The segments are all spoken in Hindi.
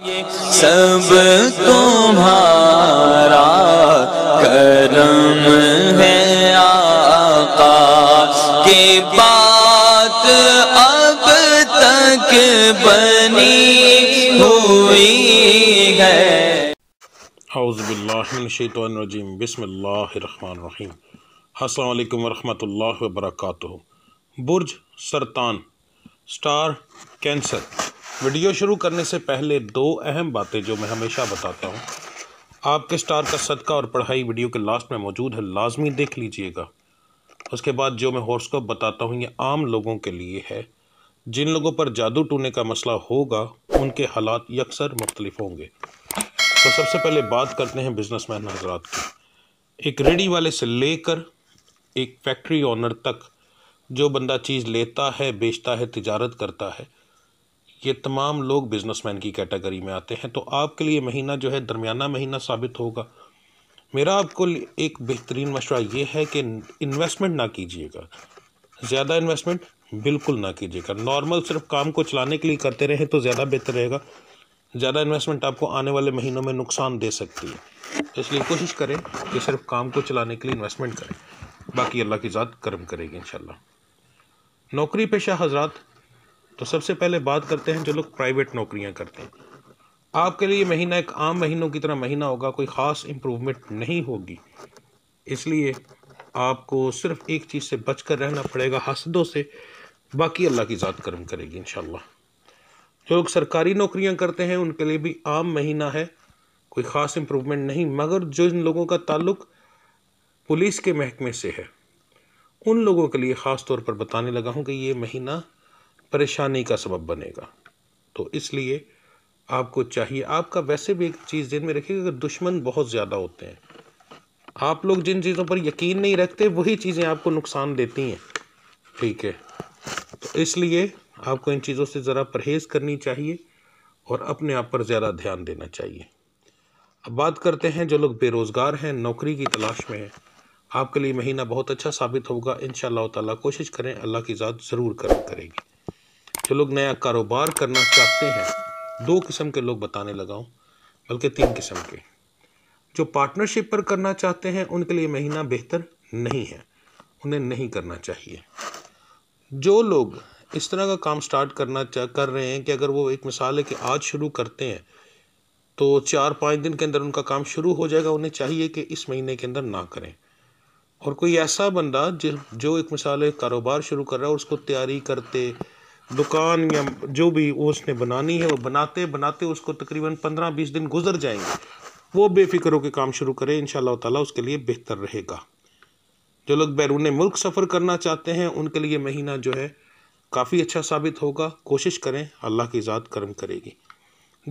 सब तुम्हारा करम है आका के बात अब तक बनी हुई है हाउज़बिल्लाशैतरजीम बसमीम अल्लाम वरहमल वर्क बुर्ज सरतान स्टार कैंसर वीडियो शुरू करने से पहले दो अहम बातें जो मैं हमेशा बताता हूँ आपके स्टार का सदका और पढ़ाई वीडियो के लास्ट में मौजूद है लाजमी देख लीजिएगा उसके बाद जो मैं हॉर्स्कोप बताता हूँ ये आम लोगों के लिए है जिन लोगों पर जादू टूने का मसला होगा उनके हालात यकसर मुख्तलिफ होंगे तो सबसे पहले बात करते हैं बिजनेस मैन हजरात की एक रेडी वाले से लेकर एक फैक्ट्री ऑनर तक जो बंदा चीज़ लेता है बेचता है तजारत करता है ये तमाम लोग बिजनेसमैन की कैटेगरी में आते हैं तो आपके लिए महीना जो है दरमियाना महीना साबित होगा मेरा आपको एक बेहतरीन मशवरा ये है कि इन्वेस्टमेंट ना कीजिएगा ज़्यादा इन्वेस्टमेंट बिल्कुल ना कीजिएगा नॉर्मल सिर्फ काम को चलाने के लिए करते रहें तो ज़्यादा बेहतर रहेगा ज़्यादा इन्वेस्टमेंट आपको आने वाले महीनों में नुकसान दे सकती है इसलिए कोशिश करें कि सिर्फ काम को चलाने के लिए इन्वेस्टमेंट करें बाकी अल्लाह की ज़ात कर्म करेगी इन नौकरी पेशा हजरात तो सबसे पहले बात करते हैं जो लोग प्राइवेट नौकरियां करते हैं आपके लिए महीना एक आम महीनों की तरह महीना होगा कोई ख़ास इम्प्रूवमेंट नहीं होगी इसलिए आपको सिर्फ एक चीज़ से बच कर रहना पड़ेगा हसदों से बाकी अल्लाह की ज़ात कर्म करेगी इन जो लोग सरकारी नौकरियां करते हैं उनके लिए भी आम महीना है कोई ख़ास इम्प्रूवमेंट नहीं मगर जो इन लोगों का ताल्लुक पुलिस के महकमे से है उन लोगों के लिए ख़ास तौर पर बताने लगा हूँ कि ये महीना परेशानी का सबब बनेगा तो इसलिए आपको चाहिए आपका वैसे भी एक चीज़ जिन में रखिएगा कि दुश्मन बहुत ज़्यादा होते हैं आप लोग जिन चीज़ों पर यकीन नहीं रखते वही चीज़ें आपको नुकसान देती हैं ठीक है तो इसलिए आपको इन चीज़ों से ज़रा परहेज़ करनी चाहिए और अपने आप पर ज़्यादा ध्यान देना चाहिए अब बात करते हैं जो लोग बेरोज़गार हैं नौकरी की तलाश में हैं आपके लिए महीना बहुत अच्छा साबित होगा इन ताला कोशिश करें अल्लाह की ज़ात ज़रूर कर करेगी जो लोग नया कारोबार करना चाहते हैं दो किस्म के लोग बताने लगा हूँ बल्कि तीन किस्म के जो पार्टनरशिप पर करना चाहते हैं उनके लिए महीना बेहतर नहीं है उन्हें नहीं करना चाहिए जो लोग इस तरह का काम स्टार्ट करना कर रहे हैं कि अगर वो एक मिसाल है कि आज शुरू करते हैं तो चार पाँच दिन के अंदर उनका काम शुरू हो जाएगा उन्हें चाहिए कि इस महीने के अंदर ना करें और कोई ऐसा बंदा जो जो एक मिसाल है कारोबार शुरू कर रहा है उसको तैयारी करते दुकान या जो भी उसने बनानी है वो बनाते बनाते उसको तकरीबन पंद्रह बीस दिन गुजर जाएंगे वो बेफिक्र होकर काम शुरू करें इन ताला उसके लिए बेहतर रहेगा जो लोग बैरून मुल्क सफ़र करना चाहते हैं उनके लिए महीना जो है काफ़ी अच्छा साबित होगा कोशिश करें अल्लाह की ज़ात कर्म करेगी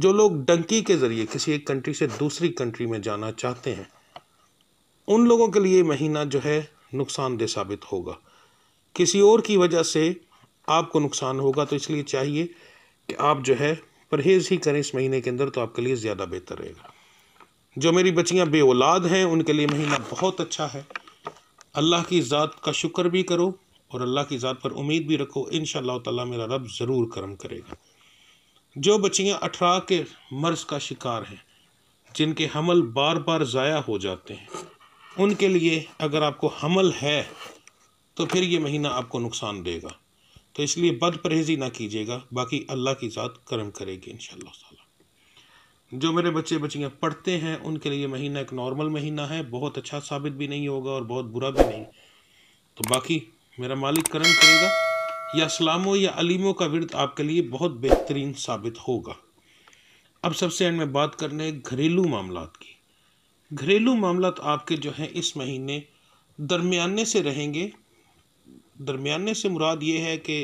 जो लोग डंकी के ज़रिए किसी एक कंट्री से दूसरी कंट्री में जाना चाहते हैं उन लोगों के लिए महीना जो है नुकसानदेह साबित होगा किसी और की वजह से आपको नुकसान होगा तो इसलिए चाहिए कि आप जो है परहेज़ ही करें इस महीने के अंदर तो आपके लिए ज़्यादा बेहतर रहेगा जो मेरी बच्चियाँ बे औलाद हैं उनके लिए महीना बहुत अच्छा है अल्लाह की ज़ात का शुक्र भी करो और अल्लाह की ज़ात पर उम्मीद भी रखो इन ताला मेरा रब ज़रूर करम करेगा जो बच्चियाँ अठारह के मर्ज़ का शिकार हैं जिनके हमल बार बार ज़ाया हो जाते हैं उनके लिए अगर आपको हमल है तो फिर ये महीना आपको नुकसान देगा तो इसलिए बद परहेजी ना कीजिएगा बाकी अल्लाह की ज़ात कर्म करेगी इन जो मेरे बच्चे बच्चियाँ पढ़ते हैं उनके लिए महीना एक नॉर्मल महीना है बहुत अच्छा साबित भी नहीं होगा और बहुत बुरा भी नहीं तो बाकी मेरा मालिक कर्म करेगा या सलामों या अलीमों का विरत आपके लिए बहुत बेहतरीन साबित होगा अब सबसे एंड में बात करने हैं घरेलू मामला की घरेलू मामला आपके जो हैं इस महीने दरमियाने से रहेंगे दरमियाने से मुराद ये है कि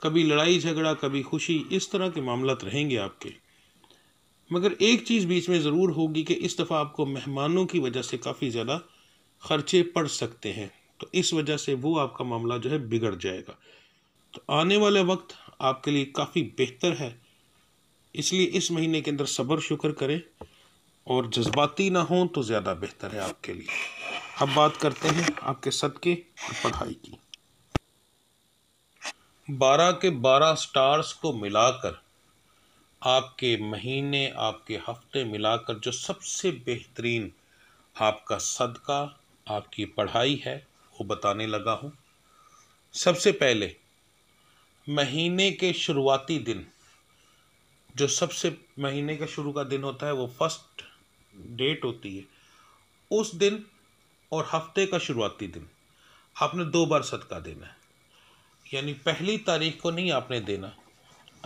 कभी लड़ाई झगड़ा कभी खुशी इस तरह के मामला रहेंगे आपके मगर एक चीज़ बीच में ज़रूर होगी कि इस दफ़ा आपको मेहमानों की वजह से काफ़ी ज़्यादा खर्चे पड़ सकते हैं तो इस वजह से वो आपका मामला जो है बिगड़ जाएगा तो आने वाला वक्त आपके लिए काफ़ी बेहतर है इसलिए इस महीने के अंदर सब्र शुक्र करें और जज्बाती ना हों तो ज़्यादा बेहतर है आपके लिए अब बात करते हैं आपके सदके और पढ़ाई की बारह के बारह स्टार्स को मिलाकर आपके महीने आपके हफ्ते मिलाकर जो सबसे बेहतरीन आपका सदका आपकी पढ़ाई है वो बताने लगा हूँ सबसे पहले महीने के शुरुआती दिन जो सबसे महीने का शुरू का दिन होता है वो फर्स्ट डेट होती है उस दिन और हफ्ते का शुरुआती दिन आपने दो बार सदका देना है यानी पहली तारीख को नहीं आपने देना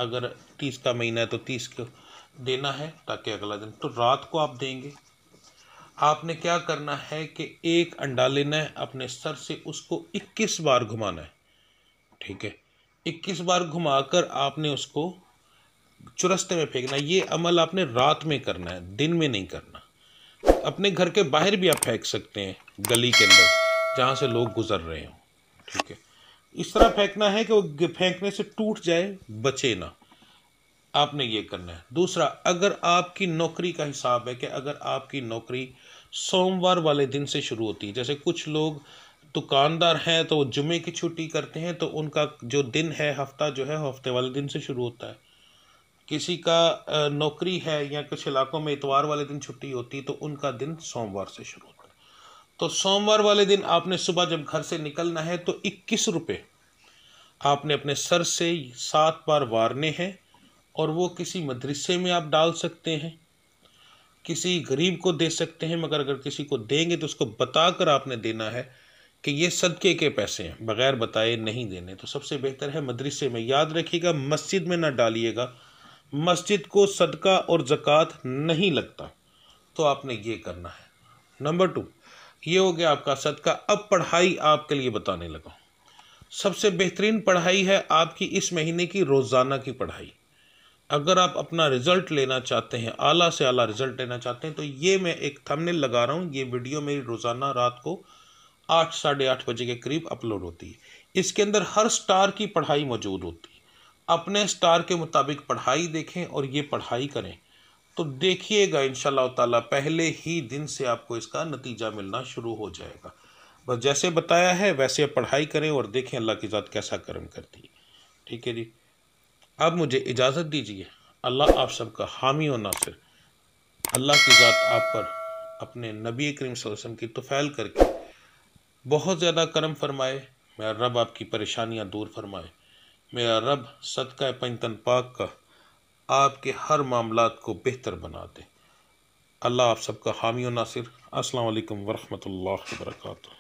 अगर तीस का महीना है तो तीस को देना है ताकि अगला दिन तो रात को आप देंगे आपने क्या करना है कि एक अंडा लेना है अपने सर से उसको इक्कीस बार घुमाना है ठीक है इक्कीस बार घुमाकर आपने उसको चुरस्ते में फेंकना ये अमल आपने रात में करना है दिन में नहीं करना अपने घर के बाहर भी आप फेंक सकते हैं गली के अंदर जहाँ से लोग गुजर रहे हों ठीक है इस तरह फेंकना है कि वो फेंकने से टूट जाए बचे ना आपने ये करना है दूसरा अगर आपकी नौकरी का हिसाब है कि अगर आपकी नौकरी सोमवार वाले दिन से शुरू होती है जैसे कुछ लोग दुकानदार हैं तो जुमे की छुट्टी करते हैं तो उनका जो दिन है हफ्ता जो है हफ्ते वाले दिन से शुरू होता है किसी का नौकरी है या कुछ इलाकों में इतवार वाले दिन छुट्टी होती है तो उनका दिन सोमवार से शुरू होता है तो सोमवार वाले दिन आपने सुबह जब घर से निकलना है तो इक्कीस रुपये आपने अपने सर से सात बार वारने हैं और वो किसी मदरसे में आप डाल सकते हैं किसी गरीब को दे सकते हैं मगर अगर किसी को देंगे तो उसको बताकर आपने देना है कि ये सदके के पैसे हैं बगैर बताए नहीं देने तो सबसे बेहतर है मदरसे में याद रखिएगा मस्जिद में ना डालिएगा मस्जिद को सदका और जक़ात नहीं लगता तो आपने ये करना है नंबर टू ये हो गया आपका सदका अब पढ़ाई आपके लिए बताने लगा सबसे बेहतरीन पढ़ाई है आपकी इस महीने की रोज़ाना की पढ़ाई अगर आप अपना रिज़ल्ट लेना चाहते हैं आला से आला रिज़ल्ट लेना चाहते हैं तो ये मैं एक थंबनेल लगा रहा हूँ ये वीडियो मेरी रोज़ाना रात को आठ साढ़े आठ बजे के करीब अपलोड होती है इसके अंदर हर स्टार की पढ़ाई मौजूद होती है अपने स्टार के मुताबिक पढ़ाई देखें और ये पढ़ाई करें तो देखिएगा इन ताला पहले ही दिन से आपको इसका नतीजा मिलना शुरू हो जाएगा बस जैसे बताया है वैसे पढ़ाई करें और देखें अल्लाह की ज़ात कैसा कर्म करती है ठीक है जी अब मुझे इजाज़त दीजिए अल्लाह आप सबका हामी और नासिर अल्लाह की ज़ात आप पर अपने नबी करीम वसम की तुफैल करके बहुत ज़्यादा करम फरमाए मेरा रब आपकी परेशानियाँ दूर फरमाए मेरा रब सदका पैंतन पाक का आपके हर मामला को बेहतर बना दें अल्लाह आप सबका हामी नासिर अस्सलाम वालेकुम वरहमतुल्लाह